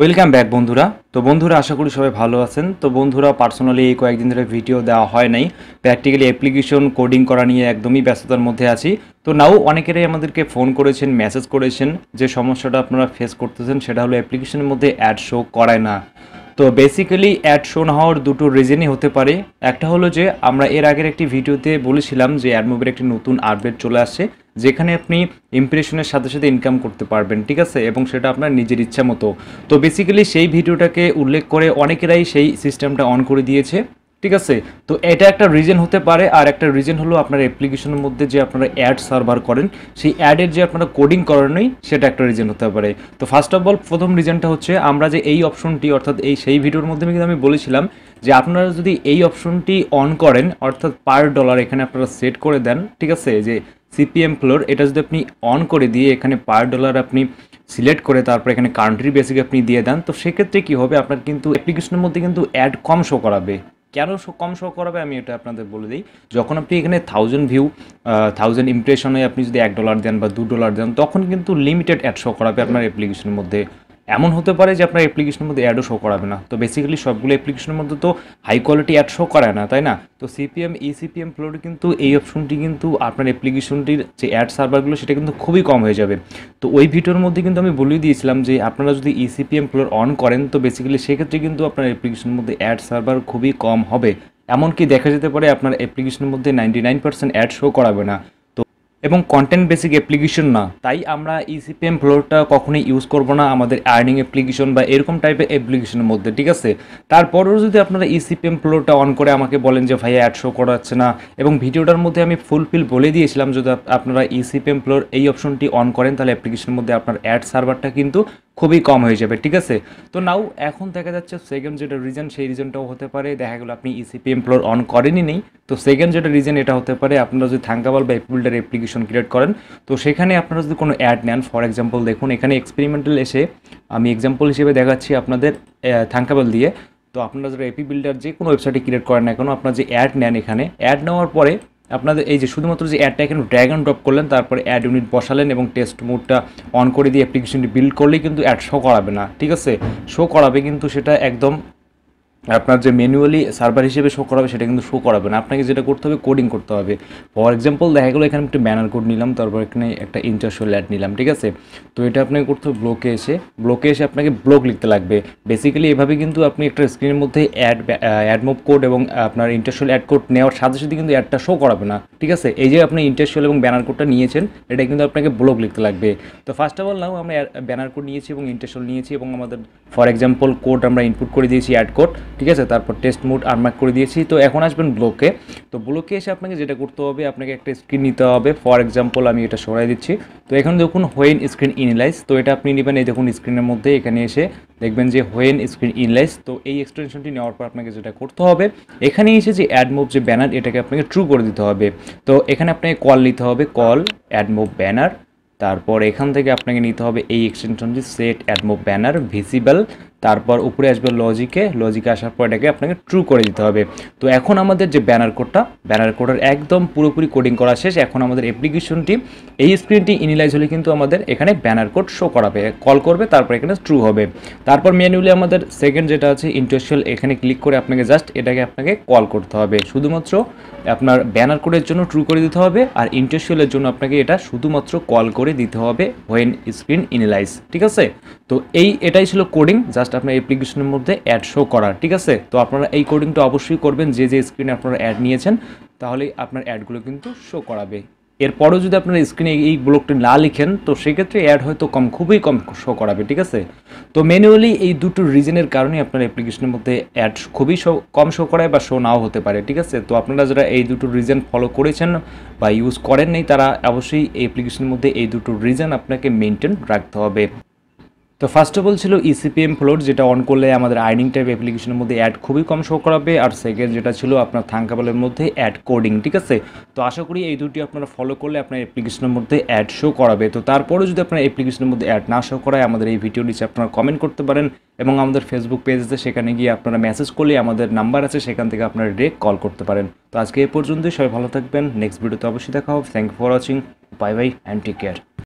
welcome back বন্ধুরা তো বন্ধুরা আশা করি সবাই ভালো আছেন তো বন্ধুরা পার্সোনালি এই কয়েকদিন ধরে ভিডিও দেওয়া হয় নাই প্র্যাকটিক্যালি অ্যাপ্লিকেশন কোডিং করা নিয়ে একদমই ব্যস্ততার মধ্যে আছি তো নাও অনেকেরাই আমাদেরকে ফোন করেছেন মেসেজ করেছেন যে সমস্যাটা আপনারা ফেস করতেছেন সেটা হলো অ্যাপ্লিকেশনের মধ্যে অ্যাড শো করায় না তো বেসিক্যালি অ্যাড শো না হওয়ার দুটো রিজনই হতে পারে একটা হলো যে আমরা এর আগের একটি ভিডিওতে বলেছিলাম যে অ্যাডমোবের একটি নতুন আপডেট চলে আসছে যেখানে আপনি ইমপ্রেশনের সাথে সাথে ইনকাম করতে পারবেন ঠিক আছে এবং সেটা আপনার নিজের ইচ্ছা মতো তো বেসিক্যালি সেই ভিডিওটাকে উল্লেখ করে অনেকেরাই সেই সিস্টেমটা অন করে দিয়েছে ঠিক আছে তো এটা একটা রিজন হতে পারে আর একটা রিজন হলো আপনার অ্যাপ্লিকেশনের মধ্যে যে আপনারা অ্যাড সার্ভার করেন সেই অ্যাডের যে আপনারা কোডিং করেনই সেটা একটা রিজন হতে পারে তো ফার্স্ট অফ অল প্রথম রিজনটা হচ্ছে আমরা যে এই অপশনটি অর্থাৎ এই সেই ভিডিওর মধ্যে কিন্তু আমি বলেছিলাম যে আপনারা যদি এই অপশনটি অন করেন অর্থাৎ পার ডলার এখানে আপনারা সেট করে দেন ঠিক আছে যে সিপিএম ফ্লোর এটা যদি আপনি অন করে দিয়ে এখানে পার ডলার আপনি সিলেক্ট করে তারপর এখানে কান্ট্রি বেসিক আপনি দিয়ে দেন তো সেক্ষেত্রে কী হবে আপনার কিন্তু অ্যাপ্লিকেশনের মধ্যে কিন্তু অ্যাড কম শো করাবে কেন কম শো করাবে আমি এটা আপনাদের বলে দিই যখন আপনি এখানে থাউজেন্ড ভিউ থাউজেন্ড ইমপ্রেশনে আপনি যদি এক ডলার দেন বা দু ডলার দেন তখন কিন্তু লিমিটেড অ্যাড শো করাবে আপনার অ্যাপ্লিকেশনের মধ্যে এমন হতে পারে যে আপনার অ্যাপ্লিকেশনের মধ্যে অ্যাডও শো করাবে না তো বেসিক্যালি সবগুলো অ্যাপ্লিকেশনের মধ্যে তো হাই কোয়ালিটি অ্যাড শো করায় না তাই না তো সিপিএম ইসিপিএম ফ্লোর কিন্তু এই অপশনটি কিন্তু আপনার অ্যাপ্লিকেশনটির যে অ্যাড সার্ভারগুলো সেটা কিন্তু খুবই কম হয়ে যাবে তো ওই ভিডিওর মধ্যে কিন্তু আমি বলে দিয়েছিলাম যে আপনারা যদি ইসিপিএম ফ্লোর অন করেন তো বেসিক্যালি সেক্ষেত্রে কিন্তু আপনার অ্যাপ্লিকেশনের মধ্যে অ্যাড সার্ভার খুবই কম হবে এমনকি দেখা যেতে পারে আপনার অ্যাপ্লিকেশনের মধ্যে ninety nine percent ad show করাবে না এবং কন্টেন্ট বেসিক অ্যাপ্লিকেশন না তাই আমরা ইসিপিএম e ফ্লোরটা কখনোই ইউজ করব না আমাদের আর্নিং অ্যাপ্লিকেশন বা এরকম টাইপের অ্যাপ্লিকেশনের মধ্যে ঠিক আছে তারপরেও যদি আপনারা ইসিপিএম ফ্লোরটা অন করে আমাকে বলেন যে ভাইয়া অ্যাড শো করাচ্ছে না এবং ভিডিওটার মধ্যে আমি ফুলফিল বলে দিয়েছিলাম যদি আপনারা ইসিপিএম e ফ্লোর এই অপশনটি অন করেন তাহলে অ্যাপ্লিকেশনের মধ্যে আপনার অ্যাড সার্ভারটা কিন্তু খুবই কম হয়ে যাবে ঠিক আছে তো নাও এখন দেখা যাচ্ছে সেকেন্ড যেটা রিজন সেই রিজনটাও হতে পারে দেখা গেলো আপনি ইসিপি এমপ্লোর অন করেনি নেই তো সেকেন্ড যেটা রিজন এটা হতে পারে আপনারা যদি থাঙ্গাবাল বা এপিবিল্ডার অ্যাপ্লিকেশন ক্রিয়েট করেন তো সেখানে আপনারা যদি কোনো অ্যাড নেন ফর এক্সাম্পল দেখুন এখানে এক্সপেরিমেন্টাল এসে আমি এক্সাম্পল হিসেবে দেখাচ্ছি আপনাদের থাঙ্কাবাল দিয়ে তো আপনারা যারা এপি বিল্ডার যে কোনো ওয়েবসাইটে ক্রিয়েট করেন না কেন আপনারা যে অ্যাড নেন এখানে অ্যাড নেওয়ার পরে আপনাদের এই যে শুধুমাত্র যে অ্যাডটা এখানে ড্র্যাগ অ্যান্ড ড্রপ করলেন তারপরে অ্যাড ইউনিট বসালেন এবং টেস্ট মোডটা অন করে দিয়ে অ্যাপ্লিকেশনটি বিল্ড করলেই কিন্তু অ্যাড শো করাবে না ঠিক আছে শো করাবে কিন্তু সেটা একদম আপনার যে ম্যানুয়ালি সার্ভার হিসেবে শো করাবে সেটা কিন্তু শো করাবে না আপনাকে যেটা করতে হবে কোডিং করতে হবে ফর এক্সাম্পল দেখা গেলো এখানে একটু ব্যানার কোড নিলাম তারপর এখানে একটা ইন্টারশো ল্যাড নিলাম ঠিক আছে তো এটা আপনাকে করতে হবে ব্লকে এসে ব্লকে এসে আপনাকে ব্লক লিখতে লাগবে বেসিক্যালি এভাবে কিন্তু আপনি একটা স্ক্রিনের মধ্যে অ্যাড অ্যাড মুভ কোড এবং আপনার ইন্টারশোল অ্যাড কোড নেওয়ার সাথে সাথে কিন্তু অ্যাডটা শো করাবে না ঠিক আছে এই যে আপনি ইন্টারশোল এবং ব্যানার কোডটা নিয়েছেন এটা কিন্তু আপনাকে ব্লক লিখতে লাগবে তো ফার্স্ট অফ অল নাও আমরা ব্যানার কোড নিয়েছি এবং ইন্টারশোল নিয়েছি এবং আমাদের ফর এক্সাম্পল কোড আমরা ইনপুট করে দিয়েছি অ্যাড কোড ঠিক আছে তারপর টেস্ট মুড আনমার্ক করে দিয়েছি তো এখন আসবেন ব্লকে তো ব্লকে এসে আপনাকে যেটা করতে হবে আপনাকে একটা স্ক্রিন নিতে হবে ফর এক্সাম্পল আমি এটা সরাই দিচ্ছি তো এখানে দেখুন হোয়েন স্ক্রিন ইনলাইস তো এটা আপনি নেবেন এই দেখুন স্ক্রিনের মধ্যে এখানে এসে দেখবেন যে হোয়েন স্ক্রিন ইনলাইস তো এই এক্সটেনশনটি নেওয়ার পর আপনাকে যেটা করতে হবে এখানে এসে যে অ্যাড যে ব্যানার এটাকে আপনাকে ট্রু করে দিতে হবে তো এখানে আপনাকে কল নিতে হবে কল অ্যাড ব্যানার তারপর এখান থেকে আপনাকে নিতে হবে এই এক্সটেনশনটি সেট অ্যাডমো ব্যানার ভিজিবল তারপর উপরে আসবে লজিকে লজিকে আসার পর এটাকে আপনাকে ট্রু করে দিতে হবে তো এখন আমাদের যে ব্যানার কোডটা ব্যানার কোডের একদম পুরোপুরি কোডিং করা শেষ এখন আমাদের অ্যাপ্লিকেশনটি এই স্ক্রিনটি ইনিলাইজ হলে কিন্তু আমাদের এখানে ব্যানার কোড শো করাবে কল করবে তারপর এখানে ট্রু হবে তারপর ম্যানুয়ালি আমাদের সেকেন্ড যেটা আছে ইন্টারশিয়াল এখানে ক্লিক করে আপনাকে জাস্ট এটাকে আপনাকে কল করতে হবে শুধুমাত্র আপনার ব্যানার কোডের জন্য ট্রু করে দিতে হবে আর ইন্টারশিয়ালের জন্য আপনাকে এটা শুধুমাত্র কল করে দিতে হবে হোয়েন স্ক্রিন ইনিলাইজ ঠিক আছে তো এই এটাই ছিল কোডিং জাস্ট আপনার অ্যাপ্লিকেশনের মধ্যে অ্যাড শো করার ঠিক আছে তো আপনারা এই কোডিংটা অবশ্যই করবেন যে যে স্ক্রিনে আপনারা অ্যাড নিয়েছেন তাহলে আপনার অ্যাডগুলো কিন্তু শো করাবে এরপরেও যদি আপনার স্ক্রিনে এই ব্লকটি না লিখেন তো সেক্ষেত্রে অ্যাড হয়তো কম খুবই কম শো করাবে ঠিক আছে তো ম্যানুয়ালি এই দুটো রিজনের কারণে আপনার অ্যাপ্লিকেশনের মধ্যে অ্যাড খুবই শো কম শো করায় বা শো নাও হতে পারে ঠিক আছে তো আপনারা যারা এই দুটো রিজন ফলো করেছেন বা ইউজ করেন নাই তারা অবশ্যই অ্যাপ্লিকেশনের মধ্যে এই দুটো রিজন আপনাকে মেনটেন রাখতে হবে তো ফার্স্ট অফ অল ছিল ইসিপিএম e ফ্লোর যেটা অন করলে আমাদের আইনিং টাইপ অ্যাপ্লিকেশনের মধ্যে অ্যাড খুবই কম শো করাবে আর সেকেন্ড যেটা ছিল আপনার থাঙ্কাবলের মধ্যে অ্যাড কোডিং ঠিক আছে তো আশা করি এই দুটি আপনারা ফলো করলে আপনার অ্যাপ্লিকেশনের মধ্যে অ্যাড শো করাবে তো তারপরে যদি আপনার অ্যাপ্লিকেশনের মধ্যে অ্যাড না শো করায় আমাদের এই ভিডিও নিচে আপনারা কমেন্ট করতে পারেন এবং আমাদের ফেসবুক পেজ আছে সেখানে গিয়ে আপনারা মেসেজ করলে আমাদের নাম্বার আছে সেখান থেকে আপনারা ডিরেক্ট কল করতে পারেন তো আজকে এ পর্যন্তই সবাই ভালো থাকবেন নেক্সট ভিডিওতে অবশ্যই দেখা হবে thank you for watching bye bye and take care